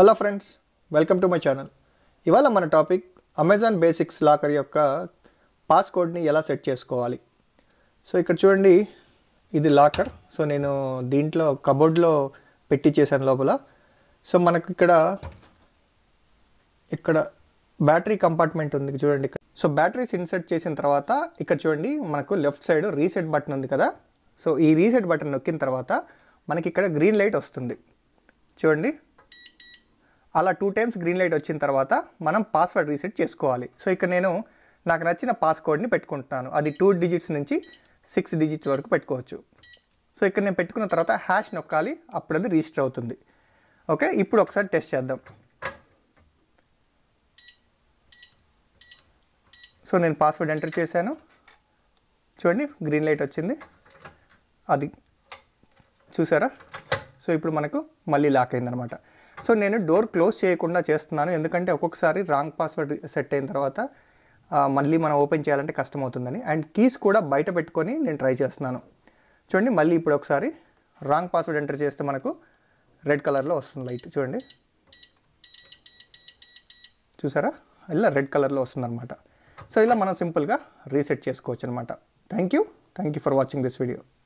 hello friends welcome to my channel ఇవాళ మన topic Amazon basics locker యొక్క పాస్కోడ్ని ఎలా సెట్ చేసుకోవాలి సో ఇక్కడ చూడండి ఇది లాకర్ సో నేను దీంట్లో కబోర్డ్లో పెట్టి చేశాను లోపల సో మనకు ఇక్కడ ఇక్కడ బ్యాటరీ కంపార్ట్మెంట్ ఉంది చూడండి ఇక్కడ సో బ్యాటరీస్ ఇన్సర్ట్ చేసిన తర్వాత ఇక్కడ చూడండి మనకు లెఫ్ట్ సైడ్ రీసెట్ బటన్ ఉంది కదా సో ఈ రీసెట్ బటన్ నొక్కిన తర్వాత మనకి ఇక్కడ గ్రీన్ లైట్ వస్తుంది చూడండి అలా టూ టైమ్స్ గ్రీన్ లైట్ వచ్చిన తర్వాత మనం పాస్వర్డ్ రీసెట్ చేసుకోవాలి సో ఇక్కడ నేను నాకు నచ్చిన పాస్కోడ్ని పెట్టుకుంటున్నాను అది టూ డిజిట్స్ నుంచి సిక్స్ డిజిట్స్ వరకు పెట్టుకోవచ్చు సో ఇక్కడ నేను పెట్టుకున్న తర్వాత హ్యాష్ నొక్కాలి అప్పుడు అది రిజిస్టర్ అవుతుంది ఓకే ఇప్పుడు ఒకసారి టెస్ట్ చేద్దాం సో నేను పాస్వర్డ్ ఎంటర్ చేశాను చూడండి గ్రీన్ లైట్ వచ్చింది అది చూసారా సో ఇప్పుడు మనకు మళ్ళీ లాక్ అయిందనమాట సో నేను డోర్ క్లోజ్ చేయకుండా చేస్తున్నాను ఎందుకంటే ఒక్కొక్కసారి రాంగ్ పాస్వర్డ్ సెట్ అయిన తర్వాత మళ్ళీ మనం ఓపెన్ చేయాలంటే కష్టం అవుతుందని అండ్ కీస్ కూడా బయట పెట్టుకొని నేను ట్రై చేస్తున్నాను చూడండి మళ్ళీ ఇప్పుడు ఒకసారి రాంగ్ పాస్వర్డ్ ఎంటర్ చేస్తే మనకు రెడ్ కలర్లో వస్తుంది లైట్ చూడండి చూసారా ఇలా రెడ్ కలర్లో వస్తుందనమాట సో ఇలా మనం సింపుల్గా రీసెట్ చేసుకోవచ్చు అనమాట thank you thank you for watching this video